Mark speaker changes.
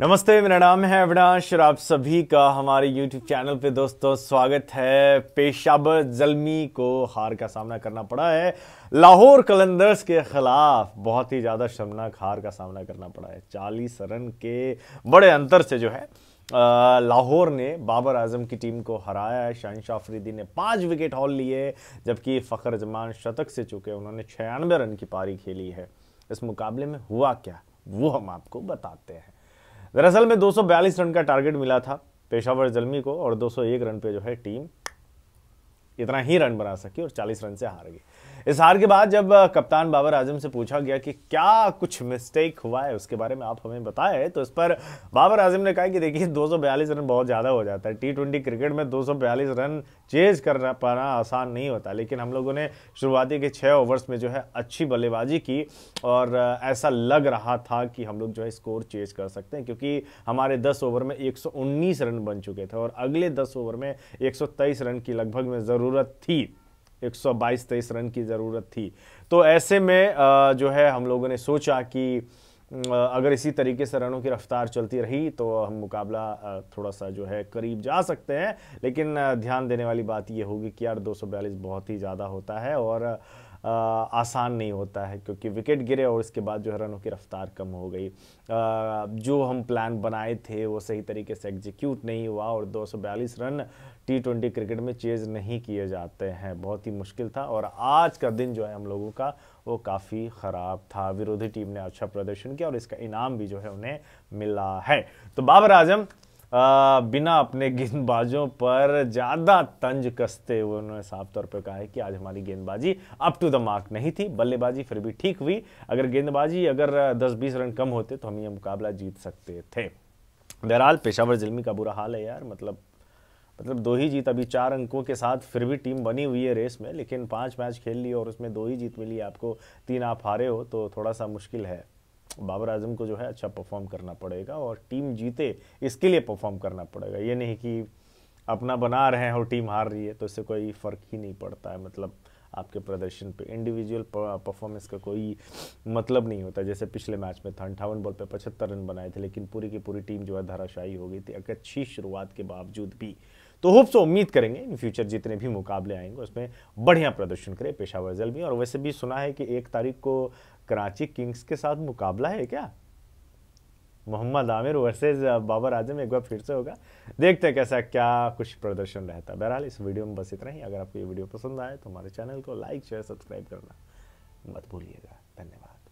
Speaker 1: नमस्ते मेरा नाम है अविनाश और आप सभी का हमारे YouTube चैनल पे दोस्तों स्वागत है पेशाब जलमी को हार का सामना करना पड़ा है लाहौर कलंदर्स के खिलाफ बहुत ही ज़्यादा शर्मनाक हार का सामना करना पड़ा है चालीस रन के बड़े अंतर से जो है लाहौर ने बाबर आजम की टीम को हराया है शाहिशाह अफरीदी ने पाँच विकेट हॉल लिए जबकि फ़खर जमान शतक से चुके उन्होंने छियानवे रन की पारी खेली है इस मुकाबले में हुआ क्या वो हम आपको बताते हैं दरअसल में 242 रन का टारगेट मिला था पेशावर जलमी को और 201 रन पे जो है टीम इतना ही रन बना सकी और 40 रन से हार गई इस हार के बाद जब कप्तान बाबर आजम से पूछा गया कि क्या कुछ मिस्टेक हुआ है उसके बारे में आप हमें बताएं तो इस पर बाबर आजम ने कहा कि देखिए 242 रन बहुत ज़्यादा हो जाता है टी क्रिकेट में 242 रन चेज कर पाना आसान नहीं होता लेकिन हम लोगों ने शुरुआती के छः ओवर्स में जो है अच्छी बल्लेबाजी की और ऐसा लग रहा था कि हम लोग जो है स्कोर चेज कर सकते हैं क्योंकि हमारे दस ओवर में एक रन बन चुके थे और अगले दस ओवर में एक रन की लगभग में ज़रूर ज़रूरत थी 122-23 रन की ज़रूरत थी तो ऐसे में जो है हम लोगों ने सोचा कि अगर इसी तरीके से रनों की रफ्तार चलती रही तो हम मुकाबला थोड़ा सा जो है करीब जा सकते हैं लेकिन ध्यान देने वाली बात यह होगी कि यार 242 बहुत ही ज़्यादा होता है और आसान नहीं होता है क्योंकि विकेट गिरे और उसके बाद जो है रनों की रफ्तार कम हो गई जो हम प्लान बनाए थे वो सही तरीके से एग्जीक्यूट नहीं हुआ और 242 रन टी ट्वेंटी क्रिकेट में चेज नहीं किए जाते हैं बहुत ही मुश्किल था और आज का दिन जो है हम लोगों का वो काफ़ी ख़राब था विरोधी टीम ने अच्छा प्रदर्शन किया और इसका इनाम भी जो है उन्हें मिला है तो बाबर आजम बिना अपने गेंदबाजों पर ज़्यादा तंज कसते हुए उन्होंने साफ तौर पर कहा है कि आज हमारी गेंदबाजी अप टू द मार्क नहीं थी बल्लेबाजी फिर भी ठीक हुई अगर गेंदबाजी अगर 10-20 रन कम होते तो हम ये मुकाबला जीत सकते थे बहरहाल पेशावर जिलमी का बुरा हाल है यार मतलब मतलब दो ही जीत अभी चार अंकों के साथ फिर भी टीम बनी हुई है रेस में लेकिन पांच मैच खेल लिए और उसमें दो ही जीत मिली आपको तीन आप हारे हो तो थोड़ा सा मुश्किल है बाबर आजम को जो है अच्छा परफॉर्म करना पड़ेगा और टीम जीते इसके लिए परफॉर्म करना पड़ेगा ये नहीं कि अपना बना रहे हैं और टीम हार रही है तो इससे कोई फ़र्क ही नहीं पड़ता है मतलब आपके प्रदर्शन पे इंडिविजुअल परफॉर्मेंस का कोई मतलब नहीं होता जैसे पिछले मैच में था अंठावन बॉल पे पचहत्तर रन बनाए थे लेकिन पूरी की पूरी टीम जो है धाराशाही हो गई थी एक अच्छी शुरुआत के बावजूद भी तो होप सो उम्मीद करेंगे इन फ्यूचर जितने भी मुकाबले आएंगे उसमें बढ़िया प्रदर्शन करें पेशावर जल भी और वैसे भी सुना है कि एक तारीख को कराची किंग्स के साथ मुकाबला है क्या मोहम्मद आमिर वर्सेस बाबर आजम एक बार फिर से होगा देखते हैं कैसा क्या कुछ प्रदर्शन रहता है बहरहाल इस वीडियो में बस इतना ही अगर आपको ये वीडियो पसंद आए तो हमारे चैनल को लाइक शेयर सब्सक्राइब करना मत भूलिएगा धन्यवाद